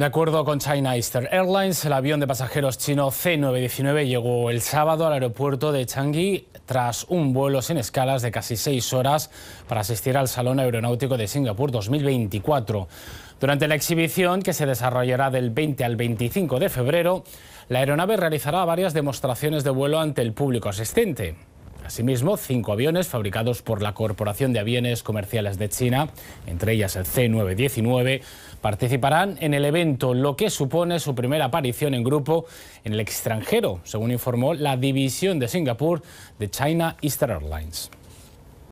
De acuerdo con China Eastern Airlines, el avión de pasajeros chino C919 llegó el sábado al aeropuerto de Changi tras un vuelo sin escalas de casi seis horas para asistir al Salón Aeronáutico de Singapur 2024. Durante la exhibición, que se desarrollará del 20 al 25 de febrero, la aeronave realizará varias demostraciones de vuelo ante el público asistente. Asimismo, cinco aviones fabricados por la Corporación de Aviones Comerciales de China, entre ellas el C-919, participarán en el evento, lo que supone su primera aparición en grupo en el extranjero, según informó la división de Singapur de China Eastern Airlines.